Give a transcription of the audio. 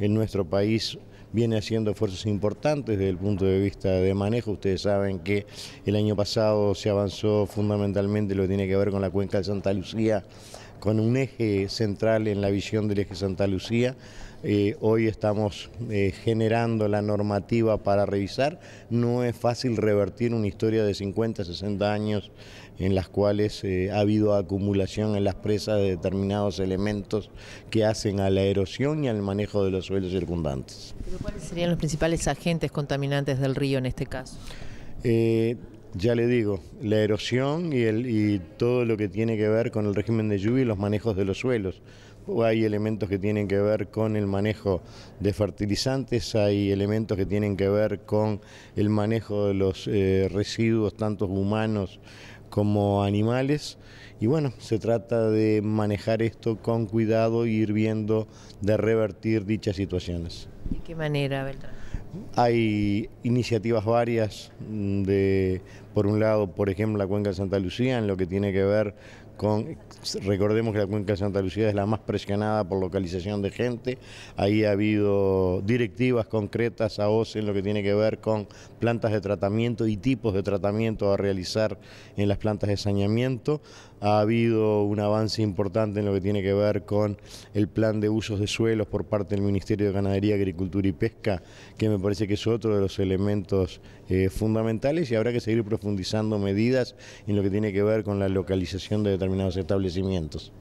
en nuestro país viene haciendo esfuerzos importantes desde el punto de vista de manejo. Ustedes saben que el año pasado se avanzó fundamentalmente lo que tiene que ver con la cuenca de Santa Lucía con un eje central en la visión del eje Santa Lucía. Eh, hoy estamos eh, generando la normativa para revisar. No es fácil revertir una historia de 50, 60 años en las cuales eh, ha habido acumulación en las presas de determinados elementos que hacen a la erosión y al manejo de los suelos circundantes. ¿Cuáles serían los principales agentes contaminantes del río en este caso? Ya le digo, la erosión y, el, todo lo que tiene que ver con el régimen de lluvia y los manejos de los suelos. Hay elementos que tienen que ver con el manejo de fertilizantes, hay elementos que tienen que ver con el manejo de los eh, residuos, tanto humanos como animales. Y bueno, se trata de manejar esto con cuidado e ir viendo de revertir dichas situaciones. ¿De qué manera, Beltrán? Hay iniciativas varias mm, de, por un lado, por ejemplo, la cuenca de Santa Lucía, en lo que tiene que ver con, recordemos que la cuenca de Santa Lucía es la más presionada por localización de gente, ahí ha habido directivas concretas a OCE en lo que tiene que ver con plantas de tratamiento y tipos de tratamiento a realizar en las plantas de saneamiento, ha habido un avance importante en lo que tiene que ver con el plan de usos de suelos por parte del Ministerio de Ganadería, Agricultura y Pesca, que me parece que es otro de los elementos eh, fundamentales y habrá que seguir profundizando medidas en lo que tiene que ver con la localización de determinados determinados establecimientos.